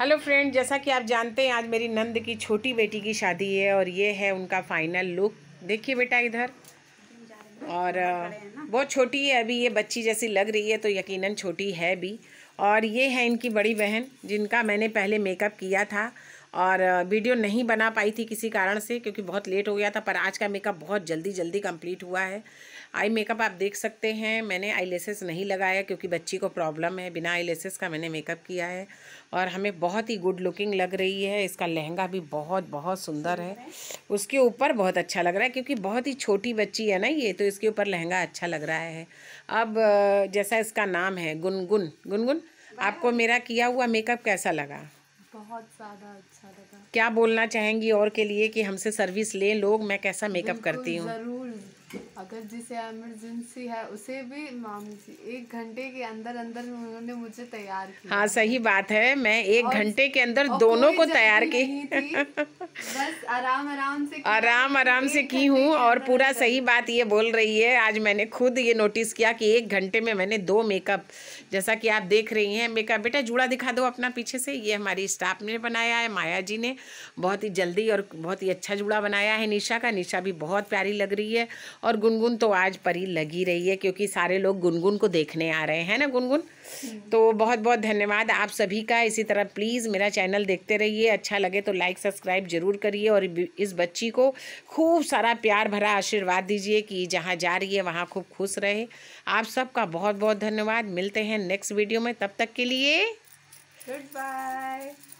hello friend जैसा कि आप जानते हैं आज मेरी नंद की छोटी बेटी की शादी है और ये है उनका फाइनल लुक देखिए बेटा इधर और बहुत छोटी है अभी ये बच्ची जैसी लग रही है तो यकीनन छोटी है भी और ये है इनकी बड़ी बहन जिनका मैंने पहले मेकअप किया था और वीडियो नहीं बना पाई थी किसी कारण से क्योंकि बहुत लेट हो गया था पर आज का मेकअप बहुत जल्दी जल्दी कंप्लीट हुआ है आई मेकअप आप देख सकते हैं मैंने आई नहीं लगाया क्योंकि बच्ची को प्रॉब्लम है बिना आई का मैंने मेकअप किया है और हमें बहुत ही गुड लुकिंग लग रही है इसका लहंगा भी बहुत बहुत सुंदर है उसके ऊपर बहुत अच्छा लग रहा है क्योंकि बहुत ही छोटी बच्ची है ना ये तो इसके ऊपर लहंगा अच्छा लग रहा है अब जैसा इसका नाम है गुनगुन गुनगुन आपको मेरा किया हुआ मेकअप कैसा लगा बहुत ज़्यादा अच्छा लगा क्या बोलना चाहेंगी और के लिए कि हमसे सर्विस ले लोग मैं कैसा मेकअप करती हूँ ज़रूर अगर जिसे एमरजेंसी है उसे भी मामू जी एक घंटे के अंदर अंदर उन्होंने मुझे तैयार किया हाँ सही बात है मैं एक घंटे के अंदर दोनों को तैयार की बस आराम आराम से आराम आराम से की हूँ और पूरा सही बात ये बोल रही है आज मैंने खुद ये नोटिस किया कि एक घंटे में मैंने दो मेकअप जैसा कि आप देख रही हैं मेकअप बेटा जूड़ा दिखा दो अपना पीछे से ये हमारी स्टाफ ने बनाया है माया जी ने बहुत ही जल्दी और बहुत ही अच्छा जूड़ा बनाया है निशा का निशा भी बहुत प्यारी लग रही है और गुनगुन तो आज परी लगी रही है क्योंकि सारे लोग गुनगुन को देखने आ रहे हैं ना गुनगुन तो बहुत बहुत धन्यवाद आप सभी का इसी तरह प्लीज़ मेरा चैनल देखते रहिए अच्छा लगे तो लाइक सब्सक्राइब जरूर करिए और इस बच्ची को खूब सारा प्यार भरा आशीर्वाद दीजिए कि जहाँ जा रही है वहाँ खूब खुश रहे आप सबका बहुत बहुत धन्यवाद मिलते हैं नेक्स्ट वीडियो में तब तक के लिए गुड बाय